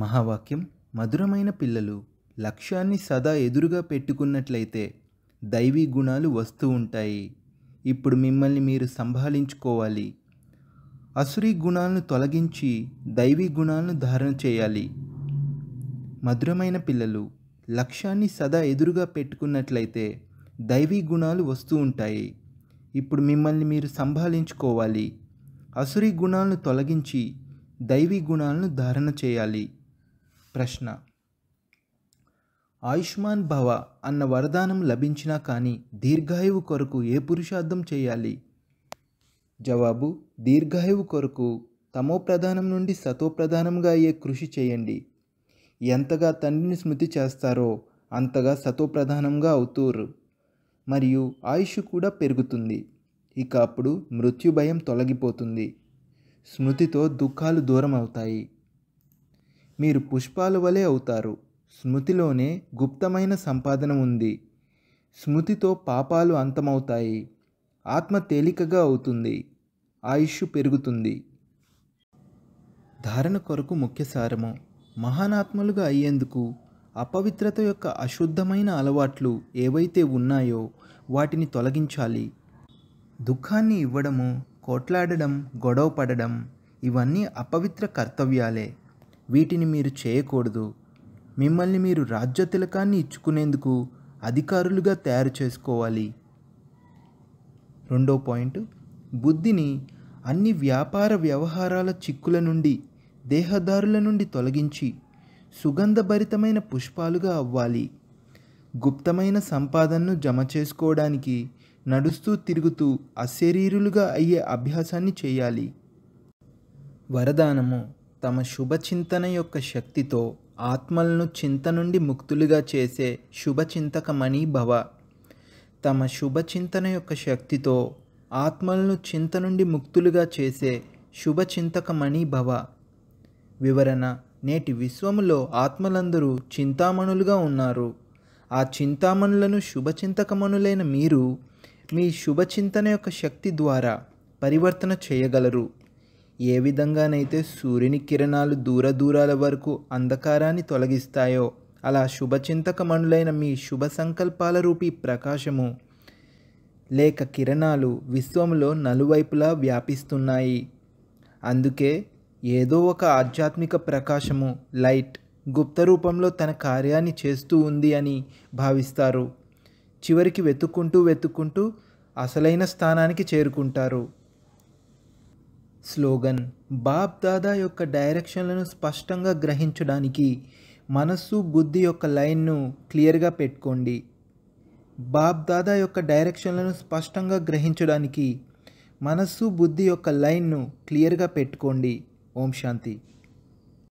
మహావాక్యం మధురమైన పిల్లలు లక్ష్యాన్ని సదా ఎదురుగా పెట్టుకున్నట్లయితే దైవీ గుణాలు వస్తూ ఉంటాయి ఇప్పుడు మిమ్మల్ని మీరు సంభాలించుకోవాలి అసురీ గుణాలను తొలగించి దైవీ గుణాలను ధారణ చేయాలి మధురమైన పిల్లలు లక్ష్యాన్ని సదా ఎదురుగా పెట్టుకున్నట్లయితే దైవీ గుణాలు వస్తూ ఉంటాయి ఇప్పుడు మిమ్మల్ని మీరు సంభాలించుకోవాలి అసురీ గుణాలను తొలగించి దైవీ గుణాలను ధారణ చేయాలి ప్రశ్న ఆయుష్మాన్ భవ అన్న వరదానం లభించినా కానీ దీర్ఘాయువు కొరకు ఏ పురుషార్థం చేయాలి జవాబు దీర్ఘాయువు కొరకు తమో ప్రధానం నుండి సతో ప్రధానంగా అయ్యే కృషి చేయండి ఎంతగా తండ్రిని స్మృతి చేస్తారో అంతగా సతో ప్రధానంగా అవుతూరు మరియు ఆయుష్ కూడా పెరుగుతుంది ఇక అప్పుడు మృత్యు భయం తొలగిపోతుంది స్మృతితో దుఃఖాలు దూరం అవుతాయి మీరు పుష్పాల వలె అవుతారు స్మృతిలోనే గుప్తమైన సంపాదన ఉంది స్మృతితో పాపాలు అంతమవుతాయి ఆత్మ తేలికగా అవుతుంది ఆయుష్ పెరుగుతుంది ధారణ కొరకు ముఖ్య సారము మహానాత్మలుగా అయ్యేందుకు అపవిత్రత యొక్క అశుద్ధమైన అలవాట్లు ఏవైతే ఉన్నాయో వాటిని తొలగించాలి దుఃఖాన్ని ఇవ్వడము కోట్లాడడం గొడవ పడడం ఇవన్నీ అపవిత్ర కర్తవ్యాలే వీటిని మీరు చేయకూడదు మిమ్మల్ని మీరు రాజ్య తిలకాన్ని ఇచ్చుకునేందుకు అధికారులుగా తయారు చేసుకోవాలి రెండో పాయింట్ బుద్ధిని అన్ని వ్యాపార వ్యవహారాల చిక్కుల నుండి దేహదారుల నుండి తొలగించి సుగంధభరితమైన పుష్పాలుగా అవ్వాలి గుప్తమైన సంపాదనను జమ చేసుకోవడానికి నడుస్తూ తిరుగుతూ అశరీరులుగా అయ్యే అభ్యాసాన్ని చేయాలి వరదానము తమ శుభచింతన యొక్క శక్తితో ఆత్మలను చింత నుండి ముక్తులుగా చేసే శుభచింతకమణి భవ తమ శుభచింతన యొక్క శక్తితో ఆత్మలను చింత నుండి ముక్తులుగా చేసే శుభచింతకమణి భవ వివరణ నేటి విశ్వములో ఆత్మలందరూ చింతామణులుగా ఉన్నారు ఆ చింతామణులను శుభచింతకమణులైన మీరు మీ శుభచింతన యొక్క శక్తి ద్వారా పరివర్తన చేయగలరు ఏ విధంగానైతే సూర్యుని కిరణాలు దూర దూరాల వరకు అంధకారాన్ని తొలగిస్తాయో అలా శుభచింతకమణులైన మీ శుభ సంకల్పాల రూపీ ప్రకాశము లేక కిరణాలు విశ్వంలో నలువైపులా వ్యాపిస్తున్నాయి అందుకే ఏదో ఒక ఆధ్యాత్మిక ప్రకాశము లైట్ గుప్త రూపంలో తన కార్యాన్ని చేస్తూ ఉంది అని భావిస్తారు చివరికి వెతుక్కుంటూ వెతుక్కుంటూ అసలైన స్థానానికి చేరుకుంటారు స్లోగన్ బాబ్ దాదా యొక్క డైరెక్షన్లను స్పష్టంగా గ్రహించడానికి మనస్సు బుద్ధి యొక్క లైన్ను క్లియర్గా పెట్టుకోండి బాబ్ దాదా యొక్క డైరెక్షన్లను స్పష్టంగా గ్రహించడానికి మనస్సు బుద్ధి యొక్క లైన్ను క్లియర్గా పెట్టుకోండి ఓం శాంతి